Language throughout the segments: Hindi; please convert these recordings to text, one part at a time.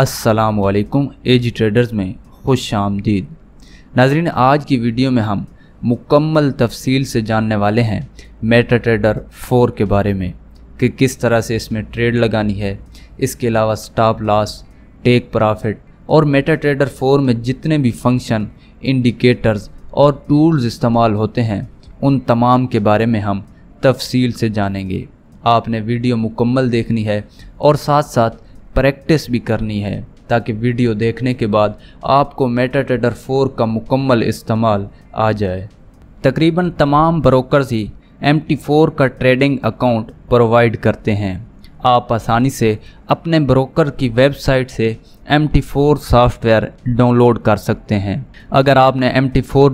असलकम एज ट्रेडर्स में खुश आमदीद नाजरीन आज की वीडियो में हम मुकम्मल तफसील से जानने वाले हैं मेटा ट्रेडर फोर के बारे में कि किस तरह से इसमें ट्रेड लगानी है इसके अलावा स्टॉप लॉस टेक प्रॉफिट और मेटा ट्रेडर फोर में जितने भी फंक्शन इंडिकेटर्स और टूल्स इस्तेमाल होते हैं उन तमाम के बारे में हम तफसील से जानेंगे आपने वीडियो मुकम्मल देखनी है और साथ साथ प्रैक्टिस भी करनी है ताकि वीडियो देखने के बाद आपको मेटाटेडर फोर का मुकम्मल इस्तेमाल आ जाए तकरीबन तमाम ब्रोकर ही एम का ट्रेडिंग अकाउंट प्रोवाइड करते हैं आप आसानी से अपने ब्रोकर की वेबसाइट से एम सॉफ्टवेयर डाउनलोड कर सकते हैं अगर आपने एम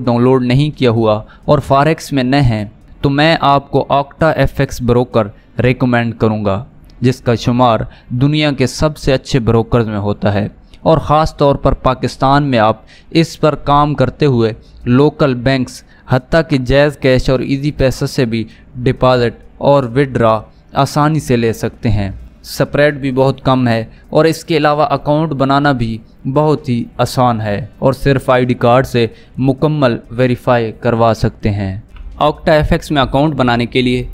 डाउनलोड नहीं किया हुआ और फारेक्स में न हैं तो मैं आपको ऑक्टा एफ ब्रोकर रिकमेंड करूँगा जिसका शुमार दुनिया के सबसे अच्छे ब्रोकर में होता है और ख़ास तौर पर पाकिस्तान में आप इस पर काम करते हुए लोकल बैंक्स हती कि जैज़ कैश और इजी पैसा से भी डिपॉज़िट और विड्रा आसानी से ले सकते हैं स्प्रेड भी बहुत कम है और इसके अलावा अकाउंट बनाना भी बहुत ही आसान है और सिर्फ आईडी कार्ड से मुकम्मल वेरीफाई करवा सकते हैं ऑक्टा एफ में अकाउंट बनाने के लिए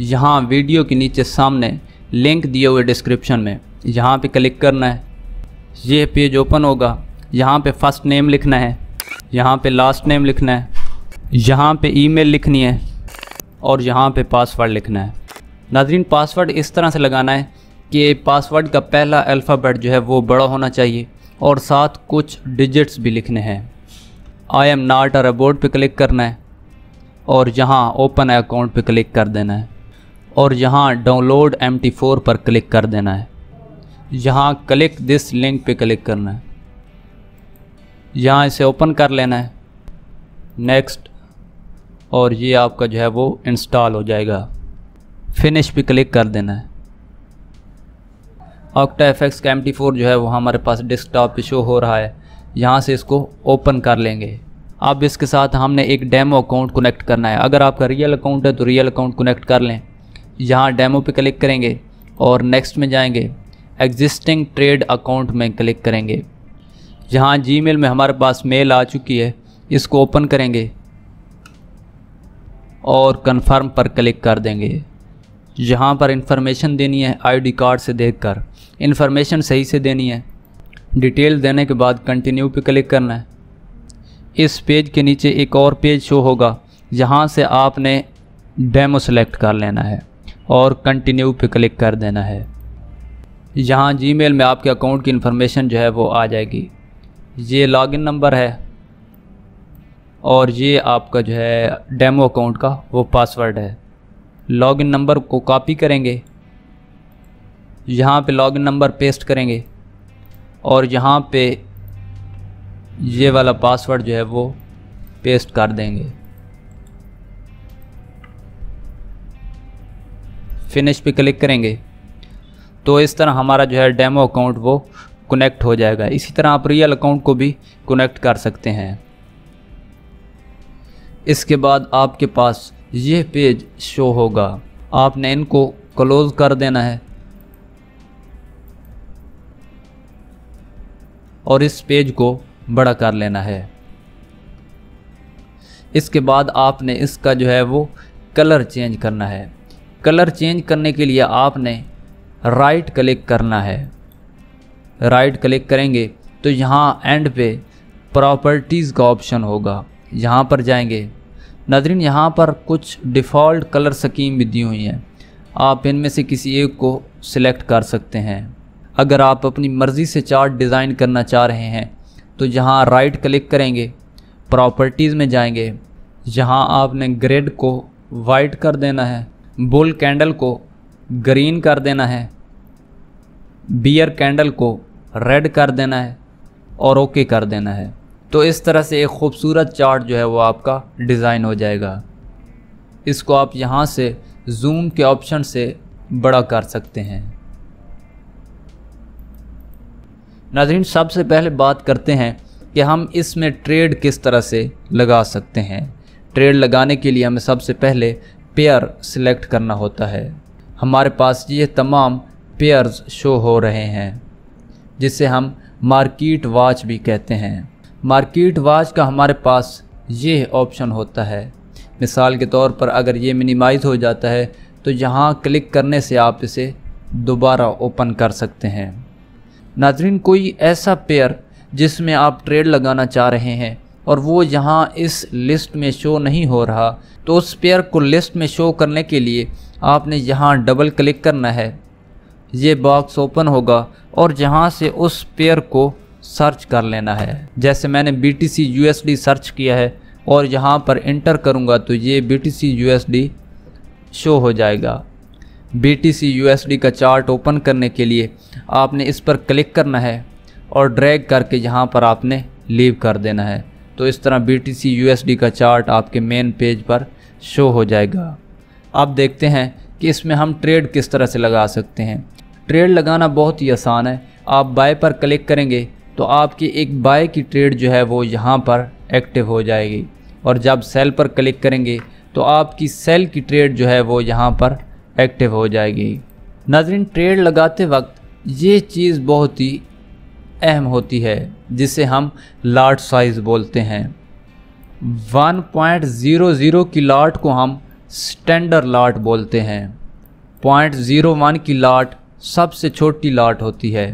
यहाँ वीडियो के नीचे सामने लिंक दिए हुए डिस्क्रिप्शन में यहाँ पे क्लिक करना है ये पेज ओपन होगा यहाँ पे फर्स्ट नेम लिखना है यहाँ पे लास्ट नेम लिखना है यहाँ पे ईमेल लिखनी है और यहाँ पे पासवर्ड लिखना है नाजरीन पासवर्ड इस तरह से लगाना है कि पासवर्ड का पहला अल्फ़ाबेट जो है वो बड़ा होना चाहिए और साथ कुछ डिजिट्स भी लिखने हैं आई एम नाट अ बोर्ड पर क्लिक करना है और यहाँ ओपन अकाउंट पर क्लिक कर देना है और यहाँ डाउनलोड एम टी फोर पर क्लिक कर देना है यहाँ क्लिक दिस लिंक पे क्लिक करना है यहाँ इसे ओपन कर लेना है नेक्स्ट और ये आपका जो है वो इंस्टॉल हो जाएगा फिनिश पे क्लिक कर देना है ऑक्टा एफ एक्स का एम फोर जो है वो हमारे पास डेस्कटॉप पे शो हो रहा है यहाँ से इसको ओपन कर लेंगे अब इसके साथ हमने एक डेमो अकाउंट कनेक्ट करना है अगर आपका रियल अकाउंट है तो रियल अकाउंट कनेक्ट कर लें यहाँ डेमो पे क्लिक करेंगे और नेक्स्ट में जाएंगे एग्जिस्टिंग ट्रेड अकाउंट में क्लिक करेंगे यहाँ जीमेल में हमारे पास मेल आ चुकी है इसको ओपन करेंगे और कंफर्म पर क्लिक कर देंगे यहाँ पर इंफॉर्मेशन देनी है आईडी कार्ड से देखकर इन्फॉर्मेशन सही से देनी है डिटेल देने के बाद कंटिन्यू पे क्लिक करना है इस पेज के नीचे एक और पेज शो होगा यहाँ से आपने डेमो सेलेक्ट कर लेना है और कंटिन्यू पे क्लिक कर देना है यहाँ जीमेल में आपके अकाउंट की इन्फॉर्मेशन जो है वो आ जाएगी ये लॉगिन नंबर है और ये आपका जो है डेमो अकाउंट का वो पासवर्ड है लॉगिन नंबर को कॉपी करेंगे यहाँ पे लॉगिन नंबर पेस्ट करेंगे और यहाँ पे ये वाला पासवर्ड जो है वो पेस्ट कर देंगे फिनिश पे क्लिक करेंगे तो इस तरह हमारा जो है डेमो अकाउंट वो कनेक्ट हो जाएगा इसी तरह आप रियल अकाउंट को भी कनेक्ट कर सकते हैं इसके बाद आपके पास ये पेज शो होगा आपने इनको क्लोज़ कर देना है और इस पेज को बड़ा कर लेना है इसके बाद आपने इसका जो है वो कलर चेंज करना है कलर चेंज करने के लिए आपने राइट क्लिक करना है राइट क्लिक करेंगे तो यहाँ एंड पे प्रॉपर्टीज़ का ऑप्शन होगा यहाँ पर जाएंगे नदरिन यहाँ पर कुछ डिफ़ॉल्ट कलर स्कीम भी दी हुई हैं आप इनमें से किसी एक को सिलेक्ट कर सकते हैं अगर आप अपनी मर्ज़ी से चार्ट डिज़ाइन करना चाह रहे हैं तो यहाँ राइट क्लिक करेंगे प्रॉपर्टीज़ में जाएंगे यहाँ आपने ग्रेड को वाइट कर देना है बुल कैंडल को ग्रीन कर देना है बियर कैंडल को रेड कर देना है और ओके कर देना है तो इस तरह से एक खूबसूरत चार्ट जो है वो आपका डिज़ाइन हो जाएगा इसको आप यहाँ से जूम के ऑप्शन से बड़ा कर सकते हैं नाजरीन सबसे पहले बात करते हैं कि हम इसमें ट्रेड किस तरह से लगा सकते हैं ट्रेड लगाने के लिए हमें सबसे पहले पेयर सिलेक्ट करना होता है हमारे पास ये तमाम पेयर्स शो हो रहे हैं जिसे हम मार्किट वाच भी कहते हैं मार्किट वाच का हमारे पास ये ऑप्शन होता है मिसाल के तौर पर अगर ये मिनिमाइज हो जाता है तो यहाँ क्लिक करने से आप इसे दोबारा ओपन कर सकते हैं नाजरीन कोई ऐसा पेयर जिसमें आप ट्रेड लगाना चाह रहे हैं और वो यहाँ इस लिस्ट में शो नहीं हो रहा तो उस पेयर को लिस्ट में शो करने के लिए आपने यहाँ डबल क्लिक करना है ये बॉक्स ओपन होगा और जहाँ से उस पेयर को सर्च कर लेना है जैसे मैंने B T C U S D search किया है और यहाँ पर इंटर करूँगा तो ये B T C U S D show हो जाएगा B T C U S D का चार्ट ओपन करने के लिए आपने इस पर क्लिक करना है और ड्रैग करके यहाँ पर आपने लीव कर देना है तो इस तरह बी टी का चार्ट आपके मेन पेज पर शो हो जाएगा अब देखते हैं कि इसमें हम ट्रेड किस तरह से लगा सकते हैं ट्रेड लगाना बहुत ही आसान है आप बाय पर क्लिक करेंगे तो आपकी एक बाय की ट्रेड जो है वो यहाँ पर एक्टिव हो जाएगी और जब सेल पर क्लिक करेंगे तो आपकी सेल की ट्रेड जो है वो यहाँ पर एक्टिव हो जाएगी नाजरीन ट्रेड लगाते वक्त ये चीज़ बहुत ही अहम होती है जिसे हम लाट साइज़ बोलते हैं 1.00 की लाट को हम स्टैंडर्ड लाट बोलते हैं 0.01 की लाट सबसे छोटी लाट होती है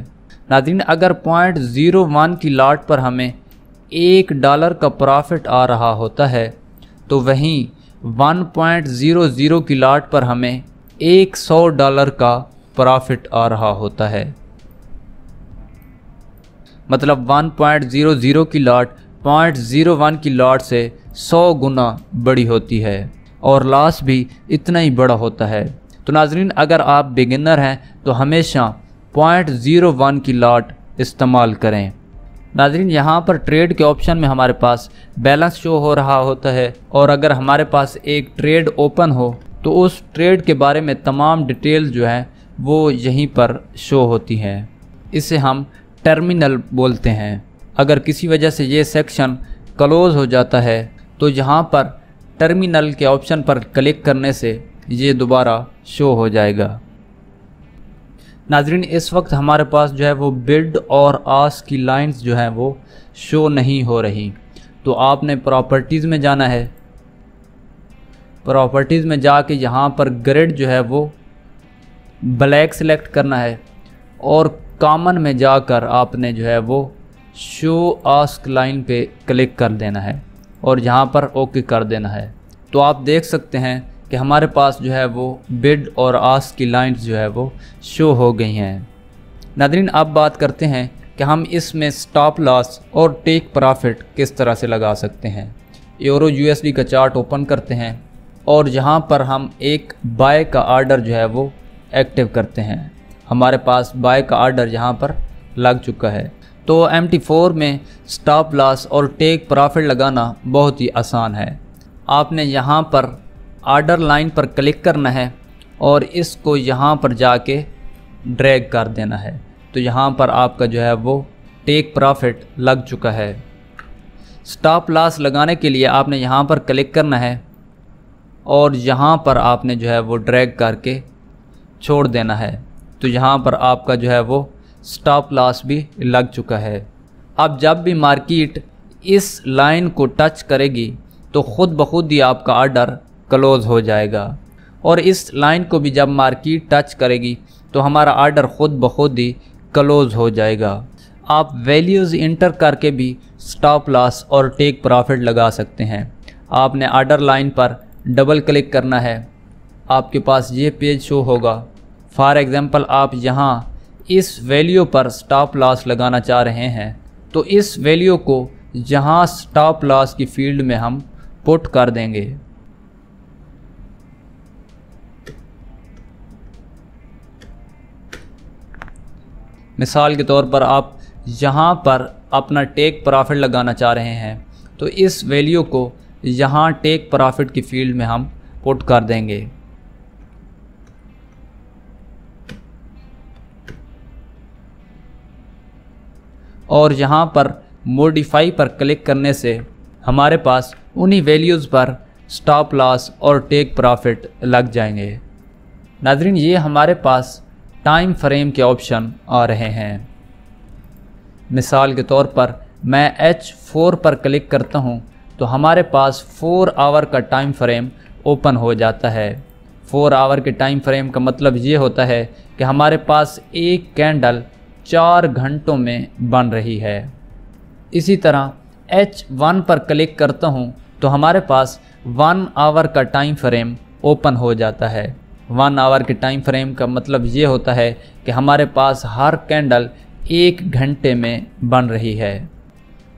नादिन अगर 0.01 की लाट पर हमें एक डॉलर का प्रॉफिट आ रहा होता है तो वहीं 1.00 की लाट पर हमें एक सौ डॉलर का प्रॉफिट आ रहा होता है मतलब 1.00 की लॉट 0.01 की लॉट से 100 गुना बड़ी होती है और लॉस भी इतना ही बड़ा होता है तो नाजरीन अगर आप बिगिनर हैं तो हमेशा 0.01 की लॉट इस्तेमाल करें नाजरीन यहाँ पर ट्रेड के ऑप्शन में हमारे पास बैलेंस शो हो रहा होता है और अगर हमारे पास एक ट्रेड ओपन हो तो उस ट्रेड के बारे में तमाम डिटेल जो है वो यहीं पर शो होती हैं इसे हम टर्मिनल बोलते हैं अगर किसी वजह से ये सेक्शन क्लोज हो जाता है तो यहाँ पर टर्मिनल के ऑप्शन पर क्लिक करने से ये दोबारा शो हो जाएगा नाजरीन इस वक्त हमारे पास जो है वो बिल्ड और आस की लाइंस जो हैं वो शो नहीं हो रही तो आपने प्रॉपर्टीज़ में जाना है प्रॉपर्टीज़ में जाके यहाँ पर ग्रेड जो है वो ब्लैक सेलेक्ट करना है और कॉमन में जाकर आपने जो है वो शो आस्क लाइन पे क्लिक कर देना है और यहाँ पर ओके कर देना है तो आप देख सकते हैं कि हमारे पास जो है वो बिड और आस्क की लाइन जो है वो शो हो गई हैं नादरीन अब बात करते हैं कि हम इसमें स्टॉप लॉस और टेक प्रॉफिट किस तरह से लगा सकते हैं यूरो यूएसडी का चार्ट ओपन करते हैं और यहाँ पर हम एक बाय का आर्डर जो है वो एक्टिव करते हैं हमारे पास बाय का आर्डर यहाँ पर लग चुका है तो एम में स्टॉप लॉस और टेक प्रॉफिट लगाना बहुत ही आसान है आपने यहाँ पर आर्डर लाइन पर क्लिक करना है और इसको यहाँ पर जाके ड्रैग कर देना है तो यहाँ पर आपका जो है वो टेक प्रॉफिट लग चुका है स्टॉप लॉस लगाने के लिए आपने यहाँ पर क्लिक करना है और यहाँ पर आपने जो है वो ड्रैग करके छोड़ देना है तो यहाँ पर आपका जो है वो स्टॉप लॉस भी लग चुका है अब जब भी मार्केट इस लाइन को टच करेगी तो ख़ुद ब खुद ही आपका आर्डर क्लोज़ हो जाएगा और इस लाइन को भी जब मार्केट टच करेगी तो हमारा आर्डर ख़ुद ब खुद ही क्लोज़ हो जाएगा आप वैल्यूज़ इंटर करके भी स्टॉप लॉस और टेक प्रॉफिट लगा सकते हैं आपने आर्डर लाइन पर डबल क्लिक करना है आपके पास ये पेज शो होगा फॉर एग्ज़ाम्पल आप यहाँ इस वैल्यू पर स्टॉप लॉस लगाना चाह रहे हैं तो इस वैल्यू को यहाँ स्टॉप लॉस की फील्ड में हम पुट कर देंगे मिसाल के तौर पर आप यहाँ पर अपना टेक प्रॉफिट लगाना चाह रहे हैं तो इस वैल्यू को यहाँ टेक प्रॉफिट की फील्ड में हम पुट कर देंगे और यहाँ पर मोडिफाई पर क्लिक करने से हमारे पास उन्हीं वैल्यूज़ पर स्टॉप लॉस और टेक प्रॉफिट लग जाएंगे नाजरीन ये हमारे पास टाइम फ्रेम के ऑप्शन आ रहे हैं मिसाल के तौर पर मैं एच फोर पर क्लिक करता हूँ तो हमारे पास फोर आवर का टाइम फ्रेम ओपन हो जाता है फोर आवर के टाइम फ्रेम का मतलब ये होता है कि हमारे पास एक कैंडल चार घंटों में बन रही है इसी तरह एच वन पर क्लिक करता हूँ तो हमारे पास वन आवर का टाइम फ्रेम ओपन हो जाता है वन आवर के टाइम फ्रेम का मतलब ये होता है कि हमारे पास हर कैंडल एक घंटे में बन रही है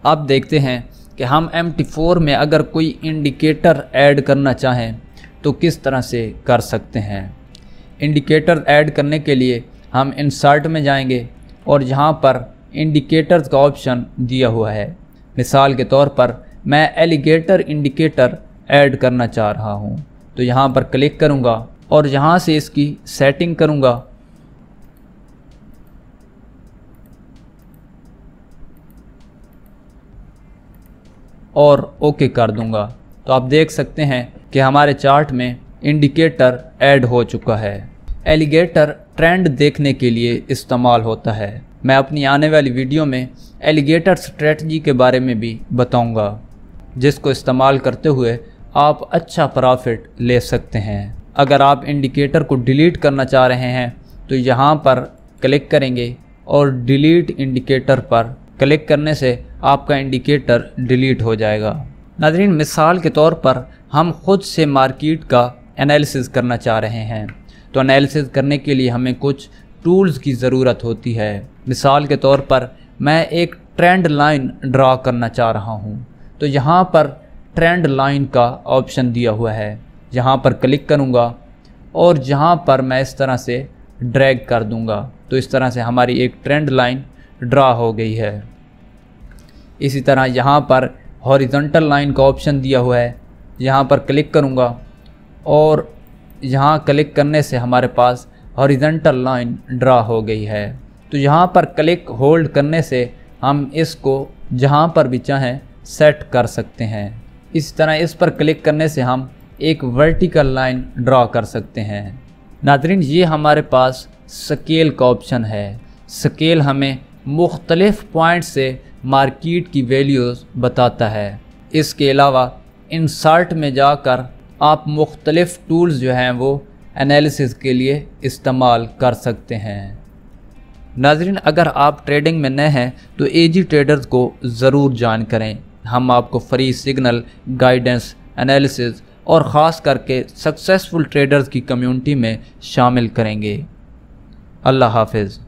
अब देखते हैं कि हम एम फोर में अगर कोई इंडिकेटर ऐड करना चाहें तो किस तरह से कर सकते हैं इंडिकेटर ऐड करने के लिए हम इंसर्ट में जाएंगे और जहाँ पर इंडिकेटर्स का ऑप्शन दिया हुआ है मिसाल के तौर पर मैं एलिगेटर इंडिकेटर ऐड करना चाह रहा हूँ तो यहाँ पर क्लिक करूँगा और यहाँ से इसकी सेटिंग करूँगा और ओके कर दूँगा तो आप देख सकते हैं कि हमारे चार्ट में इंडिकेटर ऐड हो चुका है एलिगेटर ट्रेंड देखने के लिए इस्तेमाल होता है मैं अपनी आने वाली वीडियो में एलिगेटर स्ट्रेटजी के बारे में भी बताऊंगा जिसको इस्तेमाल करते हुए आप अच्छा प्रॉफिट ले सकते हैं अगर आप इंडिकेटर को डिलीट करना चाह रहे हैं तो यहाँ पर क्लिक करेंगे और डिलीट इंडिकेटर पर क्लिक करने से आपका इंडिकेटर डिलीट हो जाएगा नाजरीन मिसाल के तौर पर हम खुद से मार्किट का एनालिसिस करना चाह रहे हैं तो एनालिसिस करने के लिए हमें कुछ टूल्स की ज़रूरत होती है मिसाल के तौर पर मैं एक ट्रेंड लाइन ड्रा करना चाह रहा हूँ तो यहाँ पर ट्रेंड लाइन का ऑप्शन दिया हुआ है यहाँ पर क्लिक करूँगा और जहाँ पर मैं इस तरह से ड्रैग कर दूँगा तो इस तरह से हमारी एक ट्रेंड लाइन ड्रा हो गई है इसी तरह यहाँ पर हॉरिजॉन्टल लाइन का ऑप्शन दिया हुआ है यहाँ पर क्लिक करूँगा और यहाँ क्लिक करने से हमारे पास हॉरिजेंटल लाइन ड्रा हो गई है तो यहाँ पर क्लिक होल्ड करने से हम इसको जहाँ पर भी चाहें सेट कर सकते हैं इस तरह इस पर क्लिक करने से हम एक वर्टिकल लाइन ड्रा कर सकते हैं नादरीन ये हमारे पास स्केल का ऑप्शन है स्केल हमें मुख्तलिफ पॉइंट से मार्किट की वैल्यूज़ बताता है इसके अलावा इंसर्ट में जाकर आप मुख्तलिफ़ टूल्स जो हैं वो एनालिसिस के लिए इस्तेमाल कर सकते हैं नाजरीन अगर आप ट्रेडिंग में नए हैं तो एजी ट्रेडर्स को ज़रूर जान करें हम आपको फ्री सिग्नल गाइडेंस एनालिसिस और ख़ास करके सक्सेसफुल ट्रेडर्स की कम्युनिटी में शामिल करेंगे अल्लाह हाफिज़